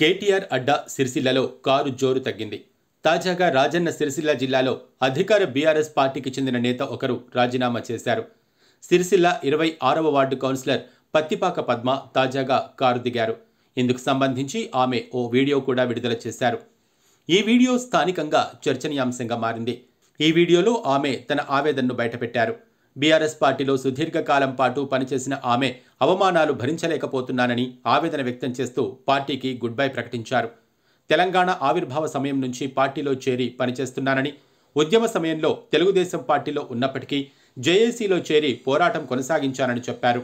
కేటీఆర్ అడ్డా సిరిసిల్లలో కారు జోరు తగ్గింది తాజాగా రాజన్న సిరిసిల్ల జిల్లాలో అధికార బీఆర్ఎస్ పార్టీకి చెందిన నేత ఒకరు రాజీనామా చేశారు సిరిసిల్ల ఇరవై ఆరవ వార్డు కౌన్సిలర్ పత్తిపాక పద్మ తాజాగా కారు దిగారు ఇందుకు సంబంధించి ఆమె ఓ వీడియో కూడా విడుదల చేశారు ఈ వీడియో స్థానికంగా చర్చనీయాంశంగా మారింది ఈ వీడియోలో ఆమె తన ఆవేదనను బయటపెట్టారు బీఆర్ఎస్ పార్టీలో సుదీర్ఘకాలం పాటు పనిచేసిన ఆమె అవమానాలు భరించలేకపోతున్నానని ఆవేదన వ్యక్తం చేస్తూ పార్టీకి గుడ్ బై ప్రకటించారు తెలంగాణ ఆవిర్భావ సమయం నుంచి పార్టీలో చేరి పనిచేస్తున్నానని ఉద్యమ సమయంలో తెలుగుదేశం పార్టీలో ఉన్నప్పటికీ జేఏసీలో చేరి పోరాటం కొనసాగించానని చెప్పారు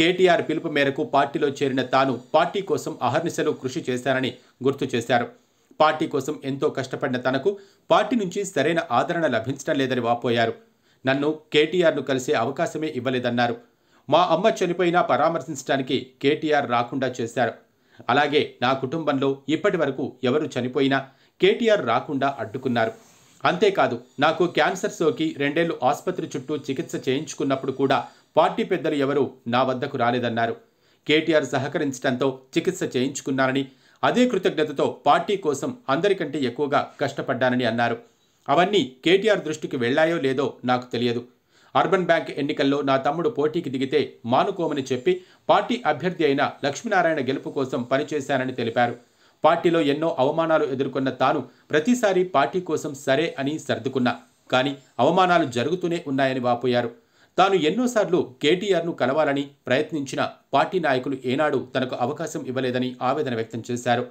కేటీఆర్ పిలుపు మేరకు పార్టీలో చేరిన తాను పార్టీ కోసం అహర్నిశలు కృషి చేశానని గుర్తు చేశారు పార్టీ కోసం ఎంతో కష్టపడిన తనకు పార్టీ నుంచి సరైన ఆదరణ లభించడం లేదని వాపోయారు నన్ను కేటీఆర్ను కలిసే అవకాశమే ఇవ్వలేదన్నారు మా అమ్మ చనిపోయినా పరామర్శించడానికి కేటీఆర్ రాకుండా చేశారు అలాగే నా కుటుంబంలో ఇప్పటి వరకు ఎవరు చనిపోయినా కేటీఆర్ రాకుండా అడ్డుకున్నారు అంతేకాదు నాకు క్యాన్సర్ సోకి రెండేళ్లు ఆసుపత్రి చుట్టూ చికిత్స చేయించుకున్నప్పుడు కూడా పార్టీ పెద్దలు ఎవరూ నా వద్దకు రాలేదన్నారు కేటీఆర్ సహకరించడంతో చికిత్స చేయించుకున్నారని అదే కృతజ్ఞతతో పార్టీ కోసం అందరికంటే ఎక్కువగా కష్టపడ్డానని అన్నారు అవన్నీ కేటీఆర్ దృష్టికి వెళ్లాయో లేదో నాకు తెలియదు అర్బన్ బ్యాంక్ ఎన్నికల్లో నా తమ్ముడు పోటీకి దిగితే మానుకోమని చెప్పి పార్టీ అభ్యర్థి అయిన లక్ష్మీనారాయణ గెలుపు కోసం పనిచేశానని తెలిపారు పార్టీలో ఎన్నో అవమానాలు ఎదుర్కొన్న తాను ప్రతిసారి పార్టీ కోసం సరే అని సర్దుకున్నా కానీ అవమానాలు జరుగుతూనే ఉన్నాయని వాపోయారు తాను ఎన్నోసార్లు కేటీఆర్ను కలవాలని ప్రయత్నించిన పార్టీ నాయకులు ఏనాడు తనకు అవకాశం ఇవ్వలేదని ఆవేదన వ్యక్తం చేశారు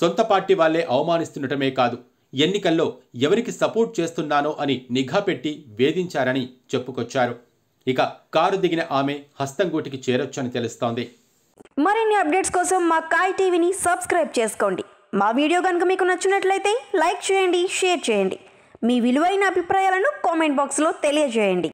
సొంత పార్టీ వాళ్లే అవమానిస్తుండటమే కాదు ఎన్నికల్లో ఎవరికి సపోర్ట్ చేస్తున్నానో అని నిఘా పెట్టి వేధించారని చెప్పుకొచ్చారు ఇక కారు దిగిన ఆమె హస్తంగూటికి చేరొచ్చని తెలుస్తోంది మరిన్ని అప్డేట్స్ కోసం మా కాయ్ టీవీని సబ్స్క్రైబ్ చేసుకోండి మా వీడియో కనుక మీకు నచ్చినట్లయితే లైక్ చేయండి షేర్ చేయండి మీ విలువైన అభిప్రాయాలను కామెంట్ బాక్స్లో తెలియజేయండి